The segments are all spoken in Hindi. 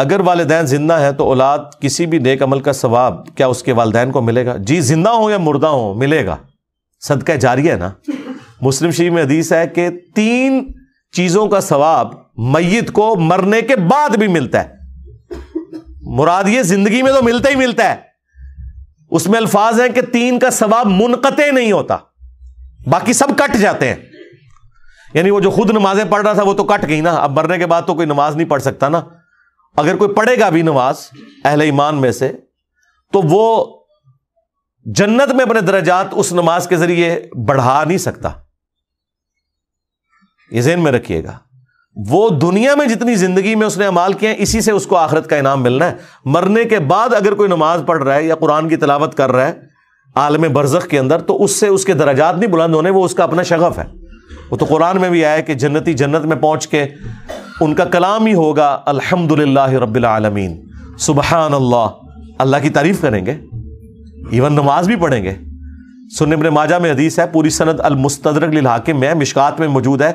अगर वालदे जिंदा हैं तो औलाद किसी भी नेक अमल का सवाब क्या उसके वालदेन को मिलेगा जी जिंदा हो या मुर्दा हो मिलेगा सदका जारी है ना मुस्लिम शरीफ में हदीस है कि तीन चीज़ों का सवाब मैत को मरने के बाद भी मिलता है मुराद ये जिंदगी में तो मिलता ही मिलता है उसमें अल्फाज हैं कि तीन का सवाब मुनकते नहीं होता बाकी सब कट जाते हैं यानी वो जो खुद नमाजें पढ़ रहा था वो तो कट गई ना अब मरने के बाद तो कोई नमाज नहीं पढ़ सकता ना अगर कोई पढ़ेगा भी नमाज अहल ईमान में से तो वो जन्नत में अपने दर्जात उस नमाज के जरिए बढ़ा नहीं सकता ये जेन में रखिएगा वो दुनिया में जितनी जिंदगी में उसने अमाल किया इसी से उसको आखिरत का इनाम मिलना है मरने के बाद अगर कोई नमाज पढ़ रहा है या कुरान की तलावत कर रहा है आलम बरजख के अंदर तो उससे उसके दर्जात नहीं बुलंद होने वो उसका अपना शगफ है वो तो कुरान में भी आया कि जन्नती जन्नत में पहुंच के उनका कलाम ही होगा अल्हम्दुलिल्लाह रब्बिल आलमीन सुबहान अल्लाह अल्लाह की तारीफ करेंगे इवन नमाज भी पढ़ेंगे सुनने में माजा में हदीस है पूरी सनद अलमुस्तरक लिहाकिम में मिशकात में मौजूद है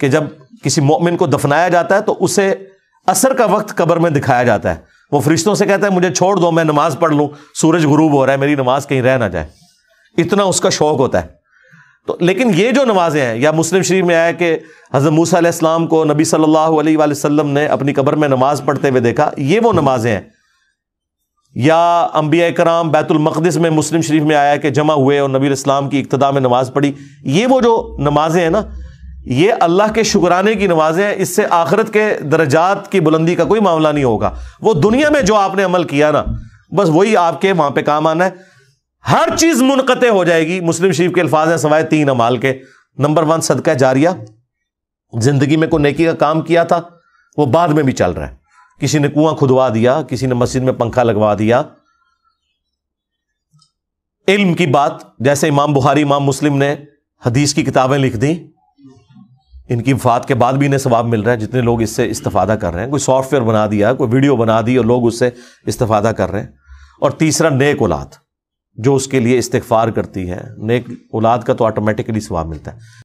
कि जब किसी मोमिन को दफनाया जाता है तो उसे असर का वक्त कब्र में दिखाया जाता है वो फरिश्तों से कहता है मुझे छोड़ दो मैं नमाज पढ़ लूँ सूरज गुरूब हो रहा है मेरी नमाज कहीं रह ना जाए इतना उसका शौक होता है तो लेकिन ये जो नमाजें हैं या मुस्लिम शरीफ में आया कि हज़रत मूसा इस्लाम को नबी सल्लल्लाहु अलैहि वसल्लम ने अपनी कब्र में नमाज पढ़ते हुए देखा ये वो नमाजें हैं या अम्बिया कराम बैतुलमक़दस में मुस्लिम शरीफ में आया कि जमा हुए और नबी इस्लाम की इब्तदा में नमाज पढ़ी ये वो जो नमाजें हैं ना ये अल्लाह के शुक्राने की नमाजें हैं इससे आखिरत के दर्जात की बुलंदी का कोई मामला नहीं होगा वो दुनिया में जो आपने अमल किया ना बस वही आपके वहां पर काम आना है हर चीज मुनक़ हो जाएगी मुस्लिम शरीफ के अल्फाज हैं सवाए तीन अमाल के नंबर वन सदका जारिया जिंदगी में कोई नेकी का काम किया था वो बाद में भी चल रहा है किसी ने कुआं खुदवा दिया किसी ने मस्जिद में पंखा लगवा दिया इल्म की बात जैसे इमाम बुखारी इमाम मुस्लिम ने हदीस की किताबें लिख दी इनकी वफात के बाद भी इन्हें सवाब मिल रहा है जितने लोग इससे इस्तफ़ादा कर रहे हैं कोई सॉफ्टवेयर बना दिया कोई वीडियो बना दी और लोग उससे इस्तफ़ादा कर रहे हैं और तीसरा नेक औलाद जो उसके लिए इस्तफार करती है नेक औलाद का तो ऑटोमेटिकली स्वाब मिलता है